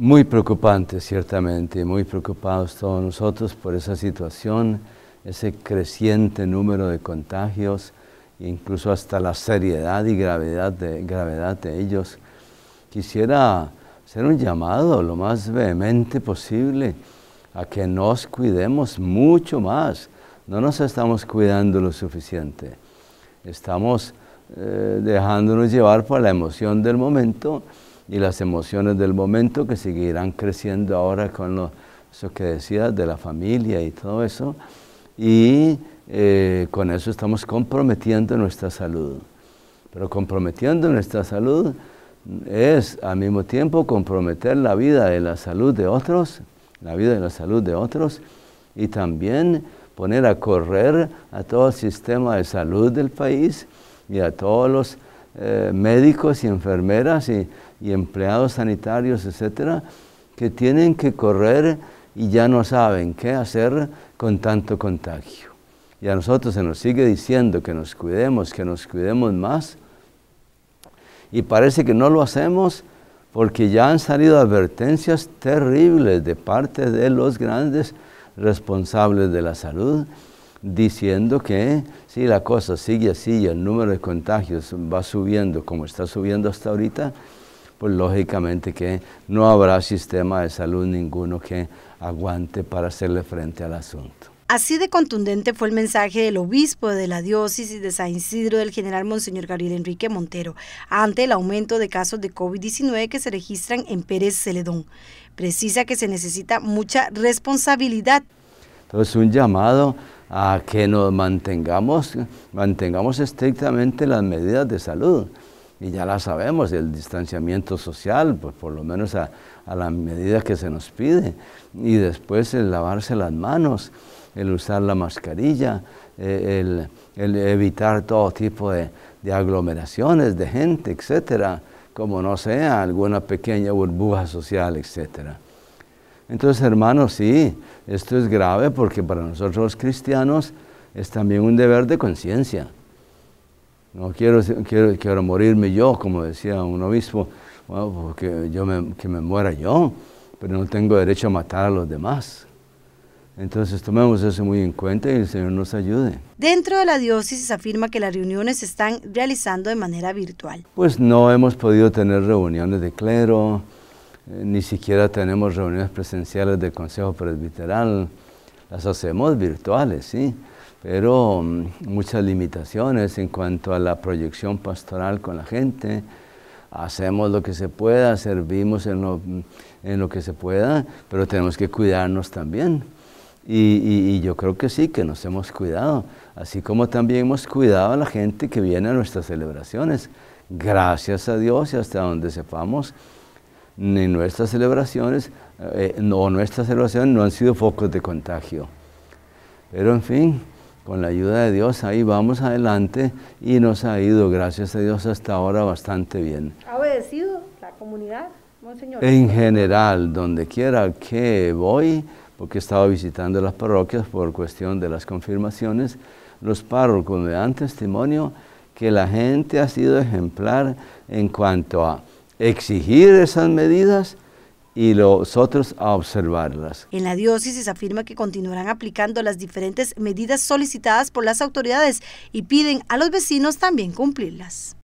Muy preocupante, ciertamente, muy preocupados todos nosotros por esa situación, ese creciente número de contagios, incluso hasta la seriedad y gravedad de, gravedad de ellos. Quisiera hacer un llamado lo más vehemente posible a que nos cuidemos mucho más. No nos estamos cuidando lo suficiente. Estamos eh, dejándonos llevar por la emoción del momento y las emociones del momento que seguirán creciendo ahora con lo, eso que decía de la familia y todo eso. Y eh, con eso estamos comprometiendo nuestra salud. Pero comprometiendo nuestra salud es al mismo tiempo comprometer la vida y la salud de otros, la vida y la salud de otros, y también poner a correr a todo el sistema de salud del país y a todos los eh, médicos y enfermeras y, empleados sanitarios, etcétera, que tienen que correr y ya no saben qué hacer con tanto contagio. Y a nosotros se nos sigue diciendo que nos cuidemos, que nos cuidemos más. Y parece que no lo hacemos porque ya han salido advertencias terribles de parte de los grandes responsables de la salud diciendo que si la cosa sigue así el número de contagios va subiendo como está subiendo hasta ahorita, pues lógicamente que no habrá sistema de salud ninguno que aguante para hacerle frente al asunto. Así de contundente fue el mensaje del obispo de la diócesis de San Isidro del general Monseñor Gabriel Enrique Montero ante el aumento de casos de COVID-19 que se registran en Pérez Celedón. Precisa que se necesita mucha responsabilidad entonces un llamado a que nos mantengamos, mantengamos estrictamente las medidas de salud. Y ya la sabemos, el distanciamiento social, pues por lo menos a, las medidas que se nos pide. Y después el lavarse las manos, el usar la mascarilla, eh, el, evitar todo tipo de, de aglomeraciones de gente, etcétera, como no sea alguna pequeña burbuja social, etcétera. Entonces, hermanos, sí, esto es grave porque para nosotros los cristianos es también un deber de conciencia. No quiero, quiero, quiero morirme yo, como decía un obispo, yo que me muera yo, pero no tengo derecho a matar a los demás. Entonces tomemos eso muy en cuenta y el Señor nos ayude. Dentro de la diócesis afirma que las reuniones se están realizando de manera virtual. Pues no hemos podido tener reuniones de clero, eh, ni siquiera tenemos reuniones presenciales del Consejo Presbiteral, las hacemos virtuales, sí, pero mm, muchas limitaciones en cuanto a la proyección pastoral con la gente. Hacemos lo que se pueda, servimos en lo, mm, que se pueda, pero tenemos que cuidarnos también. y, yo creo que sí, que nos hemos cuidado, así como también hemos cuidado a la gente que viene a nuestras celebraciones. Gracias a Dios y hasta donde sepamos, ni nuestras celebraciones, o eh, no, nuestras celebraciones no han sido focos de contagio. Pero en fin, con la ayuda de Dios ahí vamos adelante y nos ha ido, gracias a Dios, hasta ahora bastante bien. ¿Ha obedecido la comunidad, Monseñor? En general, donde quiera que voy, porque he estado visitando las parroquias por cuestión de las confirmaciones, los párrocos me dan testimonio que la gente ha sido ejemplar en cuanto a exigir esas medidas y los otros a observarlas. En la diócesis afirma que continuarán aplicando las diferentes medidas solicitadas por las autoridades y piden a los vecinos también cumplirlas.